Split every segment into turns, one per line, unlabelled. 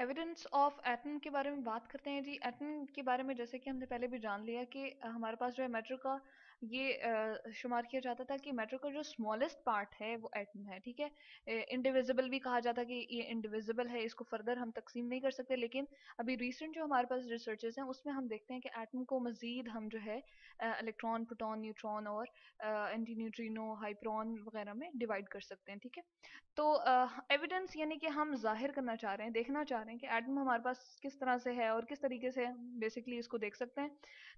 evidence of atom के बारे में बात करते हैं जी एटम के बारे में जैसे कि हमने पहले भी जान लिया कि हमारे पास जो है मेट्रो का ये शुमार किया जाता था कि मैटर का जो स्मॉलेस्ट पार्ट है वो एटम है ठीक है इंडिविजिबल भी कहा जाता कि ये इंडिविजिबल है इसको फर्दर हम तकसीम नहीं कर सकते लेकिन अभी रिसेंट जो हमारे पास रिसर्चेस हैं उसमें हम देखते हैं कि एटम को मजीद हम जो है इलेक्ट्रॉन प्रोटॉन न्यूट्रॉन और एंटी न्यूट्रीनो हाइप्रॉन वगैरह में डिवाइड कर सकते हैं ठीक है तो एविडेंस यानी कि हम जाहिर करना चाह रहे हैं देखना चाह रहे हैं कि एटम हमारे पास किस तरह से है और किस तरीके से बेसिकली इसको देख सकते हैं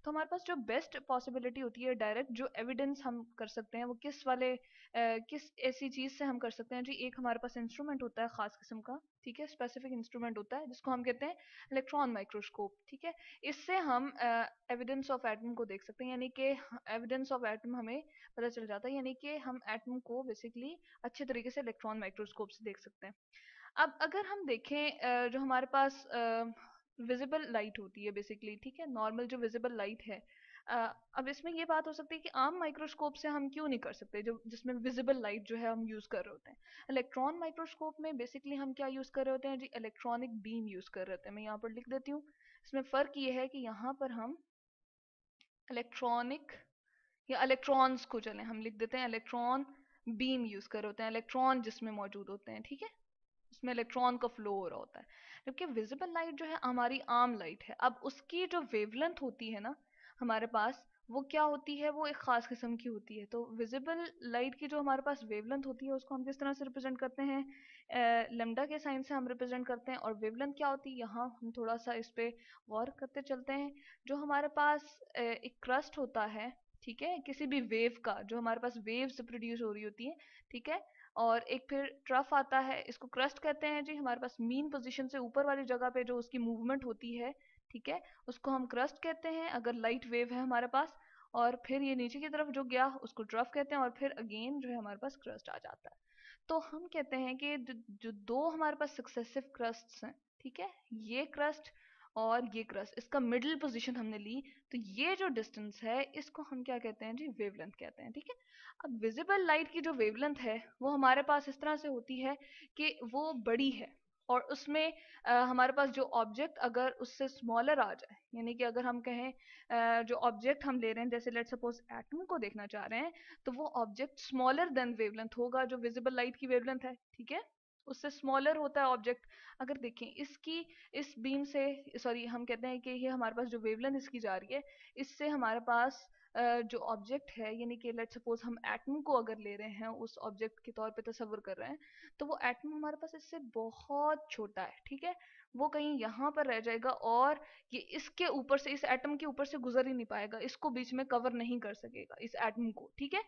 तो हमारे पास जो बेस्ट पॉसिबिलिटी होती है डायरेक्ट जो एविडेंस हम कर सकते हैं वो किस वाले आ, किस ऐसी चीज़ से हम कर सकते हैं जी एक हमारे पास इंस्ट्रूमेंट होता है ख़ास किस्म का ठीक है स्पेसिफिक इंस्ट्रूमेंट होता है जिसको हम कहते हैं इलेक्ट्रॉन माइक्रोस्कोप ठीक है इससे हम एविडेंस ऑफ एटम को देख सकते हैं यानी कि एविडेंस ऑफ एटम हमें पता चल जाता है यानी कि हम एटम को बेसिकली अच्छे तरीके से इलेक्ट्रॉन माइक्रोस्कोप से देख सकते हैं अब अगर हम देखें जो हमारे पास विजिबल लाइट होती है बेसिकली ठीक है नॉर्मल जो विजिबल लाइट है अब इसमें ये बात हो सकती है कि आम माइक्रोस्कोप से हम क्यों नहीं कर सकते जो जिसमें विजिबल लाइट जो है हम यूज़ कर रहे होते हैं इलेक्ट्रॉन माइक्रोस्कोप में बेसिकली हम क्या यूज़ कर रहे होते हैं जी इलेक्ट्रॉनिक बीम यूज़ कर रहे होते हैं मैं यहाँ पर लिख देती हूँ इसमें फ़र्क ये है कि यहाँ पर हम इलेक्ट्रॉनिक या इलेक्ट्रॉन्स को चले हम लिख देते हैं इलेक्ट्रॉन बीम यूज़ कर रहे होते हैं इलेक्ट्रॉन जिसमें मौजूद होते हैं ठीक है उसमें इलेक्ट्रॉन का फ्लो हो रहा होता है जबकि विजिबल लाइट जो है हमारी आम लाइट है अब उसकी जो वेवलेंथ होती है ना हमारे पास वो क्या होती है वो एक ख़ास किस्म की होती है तो विजिबल लाइट की जो हमारे पास वेवलेंथ होती है उसको हम किस तरह से रिप्रेजेंट करते हैं लेमडा के साइन से हम रिप्रेजेंट करते हैं और वेवलेंथ क्या होती है यहाँ हम थोड़ा सा इस पर गौर करते चलते हैं जो हमारे पास एक क्रस्ट होता है ठीक है किसी भी वेव का जो हमारे पास वेव्स प्रोड्यूस हो रही होती है ठीक है और एक फिर ट्रफ आता है इसको क्रस्ट कहते हैं जी हमारे पास मीन पोजीशन से ऊपर वाली जगह पे जो उसकी मूवमेंट होती है ठीक है उसको हम क्रस्ट कहते हैं अगर लाइट वेव है हमारे पास और फिर ये नीचे की तरफ जो गया उसको ट्रफ कहते हैं और फिर अगेन जो है हमारे पास क्रस्ट आ जाता है तो हम कहते हैं कि जो दो हमारे पास सक्सेसिव क्रस्ट हैं ठीक है ये क्रस्ट और ये क्रस्ट इसका मिडिल पोजीशन हमने ली तो ये जो डिस्टेंस है इसको हम क्या कहते हैं जी वेवलेंथ कहते हैं ठीक है अब विजिबल लाइट की जो वेवलेंथ है वो हमारे पास इस तरह से होती है कि वो बड़ी है और उसमें आ, हमारे पास जो ऑब्जेक्ट अगर उससे स्मॉलर आ जाए यानी कि अगर हम कहें आ, जो ऑब्जेक्ट हम ले रहे हैं जैसे लेट सपोज एटम को देखना चाह रहे हैं तो वो ऑब्जेक्ट स्मॉलर देन वेवलेंथ होगा जो विजिबल लाइट की वेवलेंथ है ठीक है उससे स्मॉलर होता है ऑब्जेक्ट अगर देखें इसकी इस बीम से सॉरी हम कहते हैं कि ये हमारे पास जो वेवलेंथ इसकी जा रही है इससे हमारे पास जो ऑब्जेक्ट है यानी कि लेट सपोज हम एटम को अगर ले रहे हैं उस ऑब्जेक्ट के तौर पे तस्वर कर रहे हैं तो वो एटम हमारे पास इससे बहुत छोटा है ठीक है वो कहीं यहाँ पर रह जाएगा और ये इसके ऊपर से इस एटम के ऊपर से गुजर ही नहीं पाएगा इसको बीच में कवर नहीं कर सकेगा इस एटम को ठीक है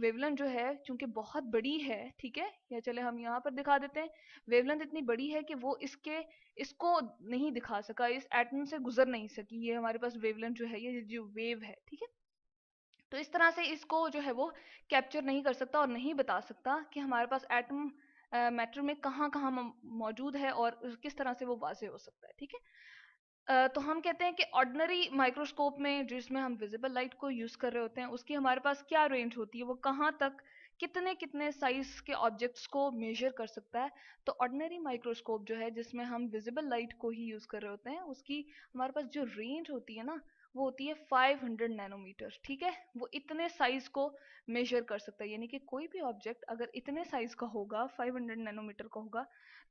वेवलन जो है चूंकि बहुत बड़ी है ठीक है या चले हम यहाँ पर दिखा देते हैं वेवलन इतनी बड़ी है कि वो इसके इसको नहीं दिखा सका इस एटम से गुजर नहीं सकी ये हमारे पास वेवलन जो है ये जो वेव है ठीक है तो इस तरह से इसको जो है वो कैप्चर नहीं कर सकता और नहीं बता सकता कि हमारे पास एटम मैटर में कहाँ कहाँ मौजूद है और किस तरह से वो वाजे हो सकता है ठीक है तो हम कहते हैं कि ऑर्डनरी माइक्रोस्कोप में जिसमें हम विजिबल लाइट को यूज़ कर रहे होते हैं उसकी हमारे पास क्या रेंज होती है वो कहाँ तक कितने कितने साइज के ऑब्जेक्ट्स को मेजर कर सकता है तो ऑर्डनरी माइक्रोस्कोप जो है जिसमें हम विजिबल लाइट को ही यूज़ कर रहे होते हैं उसकी हमारे पास जो रेंज होती है ना वो होती है 500 नैनोमीटर ठीक है वो इतने साइज को मेजर कर सकता है यानी कि कोई भी ऑब्जेक्ट अगर इतने साइज का होगा 500 नैनोमीटर का होगा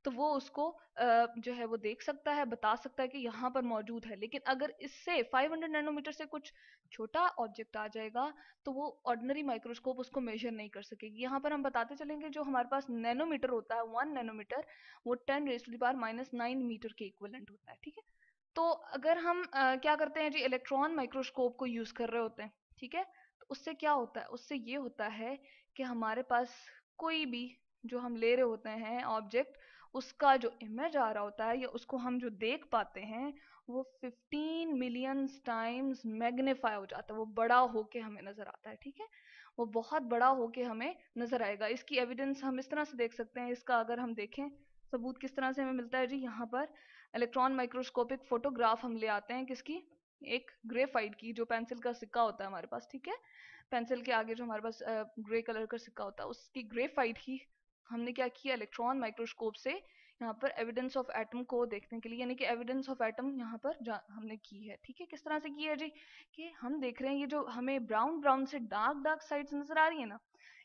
तो वो उसको जो है वो देख सकता है बता सकता है कि यहाँ पर मौजूद है लेकिन अगर इससे 500 नैनोमीटर से कुछ छोटा ऑब्जेक्ट आ जाएगा तो वो ऑर्डनरी माइक्रोस्कोप उसको मेजर नहीं कर सकेगी यहाँ पर हम बताते चलेंगे जो हमारे पास नैनोमीटर होता है वन नैनोमीटर वो ten raise to minus nine metre के इक्वलेंट होता है ठीक है तो अगर हम आ, क्या करते हैं जी इलेक्ट्रॉन माइक्रोस्कोप को यूज कर रहे होते हैं ठीक है तो उससे क्या होता है उससे ये होता है कि हमारे पास कोई भी जो हम ले रहे होते हैं ऑब्जेक्ट उसका जो इमेज आ रहा होता है या उसको हम जो देख पाते हैं वो 15 मिलियंस टाइम्स मैग्नीफाई हो जाता है वो बड़ा होके हमें नजर आता है ठीक है वो बहुत बड़ा होके हमें नजर आएगा इसकी एविडेंस हम इस तरह से देख सकते हैं इसका अगर हम देखें सबूत किस तरह से हमें मिलता है जी यहाँ पर इलेक्ट्रॉन माइक्रोस्कोपिक फोटोग्राफ हम ले आते हैं किसकी एक ग्रेफाइट की जो पेंसिल का सिक्का होता है हमारे पास ठीक है पेंसिल के आगे जो हमारे पास ग्रे कलर का सिक्का होता है उसकी ग्रेफाइट ही हमने क्या किया इलेक्ट्रॉन माइक्रोस्कोप से यहाँ पर एविडेंस ऑफ एटम को देखने के लिए यानी कि एविडेंस ऑफ एटम यहाँ पर हमने की है ठीक है किस तरह से की है जी कि हम देख रहे हैं ये जो हमें ब्राउन ब्राउन से डार्क डार्क साइड्स नजर आ रही है ना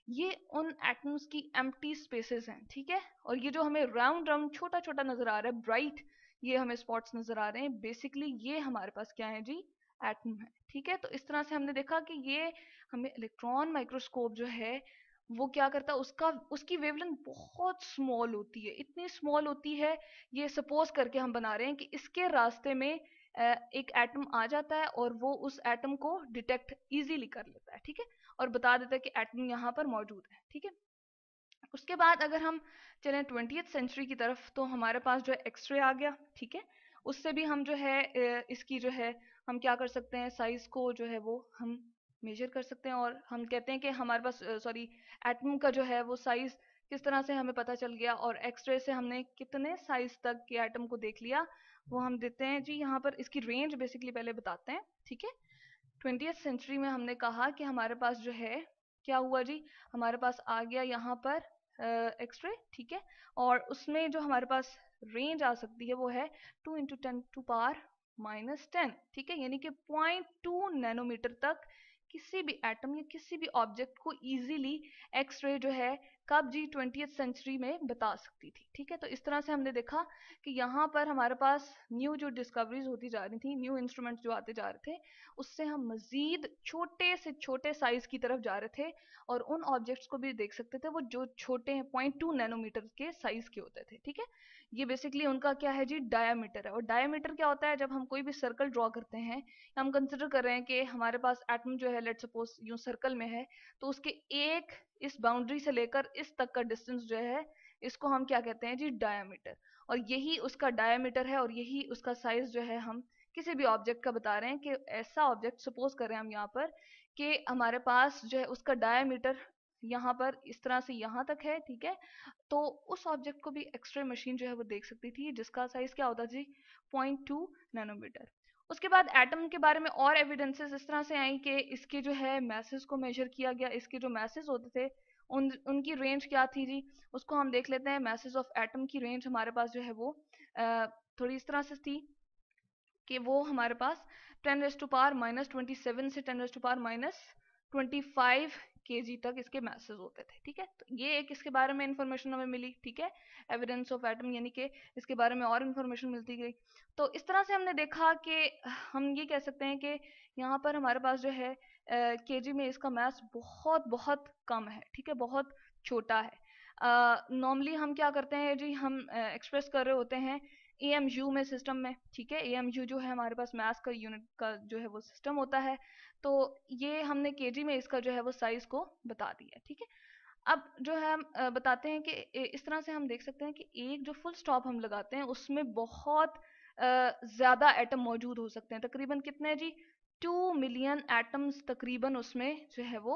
ये उन एटम्स की एम्प्टी स्पेसेस हैं ठीक है और ये जो हमें राउंड राउंड छोटा छोटा नजर आ रहा है ब्राइट ये हमें स्पॉट्स नजर आ रहे हैं बेसिकली ये हमारे पास क्या है जी एटम है ठीक है तो इस तरह से हमने देखा कि ये हमें इलेक्ट्रॉन माइक्रोस्कोप जो है वो क्या करता है उसका उसकी वेवलेंथ बहुत स्मॉल होती है इतनी स्मॉल होती है ये सपोज करके हम बना रहे हैं कि इसके रास्ते में एक एटम आ जाता है और वो उस एटम को डिटेक्ट इजीली कर लेता है ठीक है और बता देता है कि एटम यहाँ पर मौजूद है ठीक है उसके बाद अगर हम चलें ट्वेंटी सेंचुरी की तरफ तो हमारे पास जो है एक्सरे आ गया ठीक है उससे भी हम जो है इसकी जो है हम क्या कर सकते हैं साइज को जो है वो हम मेजर कर सकते हैं और हम कहते हैं कि हमारे पास सॉरी एटम का जो है वो साइज किस तरह से हमें पता चल गया और एक्सरे से हमने कितने साइज तक के एटम को देख लिया वो हम देते हैं जी यहाँ पर इसकी रेंज बेसिकली पहले बताते हैं ठीक है ट्वेंटी सेंचुरी में हमने कहा कि हमारे पास जो है क्या हुआ जी हमारे पास आ गया यहाँ पर एक्सरे ठीक है और उसमें जो हमारे पास रेंज आ सकती है वो है two into ten to power minus ten ठीक है यानी कि पॉइंट टू नैनोमीटर तक किसी भी एटम या किसी भी ऑब्जेक्ट को इजीली एक्सरे जो है कब जी ट्वेंटी सेंचुरी में बता सकती थी ठीक है तो इस तरह से हमने देखा कि यहाँ पर हमारे पास न्यू जो डिस्कवरीज होती जा रही थी न्यू इंस्ट्रूमेंट जो आते जा रहे थे उससे हम मजीद छोटे से छोटे साइज की तरफ जा रहे थे और उन ऑब्जेक्ट्स को भी देख सकते थे वो जो छोटे हैं पॉइंट टू नैनोमीटर के साइज के होते थे ठीक है ये बेसिकली उनका क्या है जी डायामीटर है और डायामीटर क्या होता है जब हम कोई भी सर्कल ड्रॉ करते हैं हम कंसिडर कर रहे हैं कि हमारे पास एटम जो है लेट सपोज यूं सर्कल में है तो उसके एक इस बाउंड्री से लेकर इस तक का डिस्टेंस जो है इसको हम क्या कहते हैं जी डायामीटर और यही उसका डायामीटर है और यही उसका साइज जो है हम किसी भी ऑब्जेक्ट का बता रहे हैं कि ऐसा ऑब्जेक्ट सपोज कर रहे हैं हम यहाँ पर कि हमारे पास जो है उसका डायामीटर यहाँ पर इस तरह से यहाँ तक है ठीक है तो उस ऑब्जेक्ट को भी एक्सरे मशीन जो है वो देख सकती थी जिसका साइज क्या होता जी पॉइंट टू नैनोमीटर उसके बाद एटम के बारे में और एविडेंसेस इस तरह से आई कि इसके जो है मैसेज को मेजर किया गया इसके जो मैसेज होते थे उन उनकी रेंज क्या थी जी उसको हम देख लेते हैं मैसेज ऑफ एटम की रेंज हमारे पास जो है वो आ, थोड़ी इस तरह से थी कि वो हमारे पास ten raise to power minus twenty seven से ten raise to power minus twenty five के तक इसके मैसेज होते थे ठीक है तो ये एक इसके बारे में इन्फॉर्मेशन हमें मिली ठीक है एविडेंस ऑफ एटम यानी कि इसके बारे में और इन्फॉर्मेशन मिलती गई तो इस तरह से हमने देखा कि हम ये कह सकते हैं कि यहाँ पर हमारे पास जो है के uh, में इसका मैथ्स बहुत बहुत कम है ठीक है बहुत छोटा है नॉर्मली हम क्या करते हैं जी हम एक्सप्रेस कर रहे होते हैं ए एम यू में सिस्टम में ठीक है ए एम यू जो है हमारे पास मैथ का यूनिट का जो है वो सिस्टम होता है तो ये हमने के जी में इसका जो है वो साइज को बता दिया ठीक है अब जो है हम बताते हैं कि इस तरह से हम देख सकते हैं कि एक जो फुल स्टॉप हम लगाते हैं उसमें बहुत ज़्यादा एटम मौजूद हो सकते हैं तकरीबन कितने जी टू मिलियन एटम्स तकरीबन उसमें जो है वो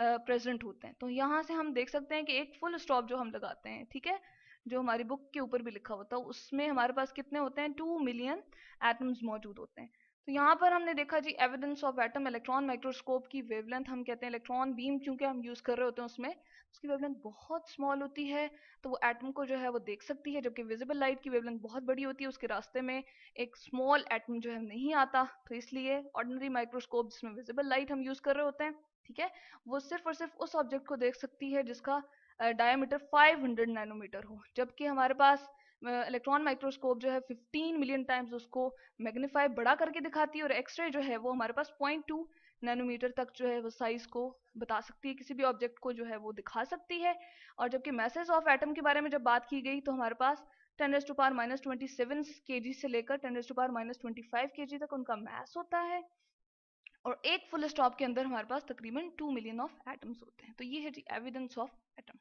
प्रेजेंट होते हैं तो यहाँ से हम देख सकते हैं कि एक फुल स्टॉप जो हम लगाते हैं ठीक है जो हमारी बुक के ऊपर भी लिखा होता है उसमें हमारे पास कितने होते हैं टू मिलियन एटम्स मौजूद होते हैं तो यहाँ पर हमने देखा जी evidence of atom electron microscope की वेवलेंथ हम कहते हैं इलेक्ट्रॉन बीम क्योंकि हम यूज़ कर रहे होते हैं उसमें उसकी वेवलेंथ बहुत स्मॉल होती है तो वो एटम को जो है वो देख सकती है जबकि विजिबल लाइट की वेवलेंथ बहुत बड़ी होती है उसके रास्ते में एक स्मॉल एटम जो है नहीं आता तो इसलिए ऑर्डनरी माइक्रोस्कोप जिसमें विजिबल लाइट हम यूज़ कर रहे होते हैं ठीक है वो सिर्फ और सिर्फ उस ऑब्जेक्ट को देख सकती है जिसका डायमीटर फाइव नैनोमीटर हो जबकि हमारे पास इलेक्ट्रॉन माइक्रोस्कोप जो है 15 मिलियन टाइम्स उसको मैग्नीफाई बड़ा करके दिखाती है और एक्सरे जो है वो हमारे पास 0.2 नैनोमीटर तक जो है वो साइज को बता सकती है किसी भी ऑब्जेक्ट को जो है वो दिखा सकती है और जबकि मैसेज ऑफ एटम के बारे में जब बात की गई तो हमारे पास ten raise to power minus twenty seven K G से लेकर ten to power minus twenty five K G तक उनका मैस होता है और एक फुल स्टॉप के अंदर हमारे पास तकरीबन टू मिलियन ऑफ एटम्स होते हैं तो ये है जी एविडेंस ऑफ एटम